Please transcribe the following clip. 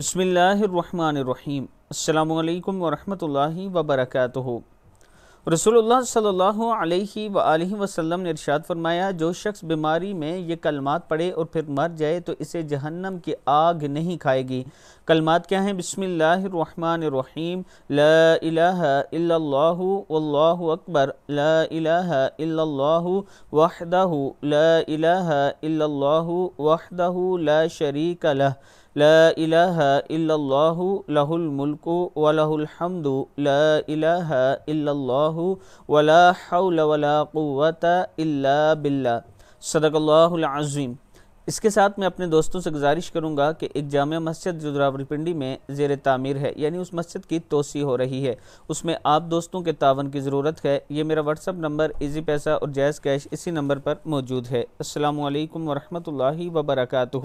بسم اللہ الرحمن الرحیم السلام علیکم ورحمۃ اللہ وبرکاتہ رسول اللہ صلی اللہ علیہ وآلہ وسلم نے ارشاد فرمایا جو شخص بیماری میں یہ کلمات پڑے اور پھر مر جائے تو اسے جہنم کی آگ نہیں کھائے گی کلمات کیا ہیں بسم اللہ الرحمن الرحیم لا الہ الا اللہ واللہ اکبر لا الہ الا اللہ وحدہ لا لا الہ الا اللہ وحدہ شریک لہ لا إله إلا الله له الملك وله الحمد لا إله إلا الله ولا حول ولا قوة إلا بالله صدق الله العظيم इसके साथ मैं अपने दोस्तों से गुजारिश करूंगा कि एक जाम मस्जिद जो रावलपिंडी में जेर तामीर है यानी उस मस्जिद की तोसी हो रही है उसमें आप दोस्तों के तावन की ज़रूरत है ये मेरा व्हाट्सअप नंबर इजी पैसा और जैज़ कैश इसी नंबर पर मौजूद है असल वरहमल वबरकू